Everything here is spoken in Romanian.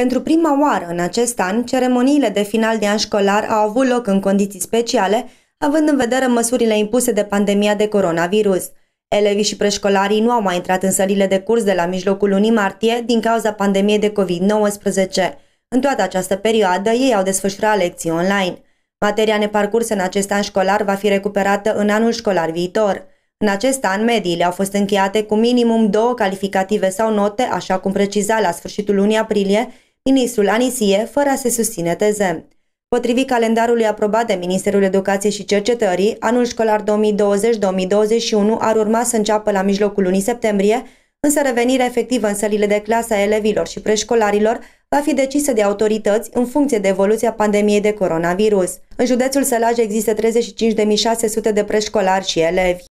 Pentru prima oară în acest an, ceremoniile de final de an școlar au avut loc în condiții speciale, având în vedere măsurile impuse de pandemia de coronavirus. Elevii și preșcolarii nu au mai intrat în sălile de curs de la mijlocul lunii martie din cauza pandemiei de COVID-19. În toată această perioadă, ei au desfășurat lecții online. Materia neparcursă în acest an școlar va fi recuperată în anul școlar viitor. În acest an, mediile au fost încheiate cu minimum două calificative sau note, așa cum preciza la sfârșitul lunii aprilie ministrul Anisie, fără a se susține teze. Potrivit calendarului aprobat de Ministerul Educației și Cercetării, anul școlar 2020-2021 ar urma să înceapă la mijlocul lunii septembrie, însă revenirea efectivă în sălile de clasă a elevilor și preșcolarilor va fi decisă de autorități în funcție de evoluția pandemiei de coronavirus. În județul Sălaj există 35.600 de preșcolari și elevi.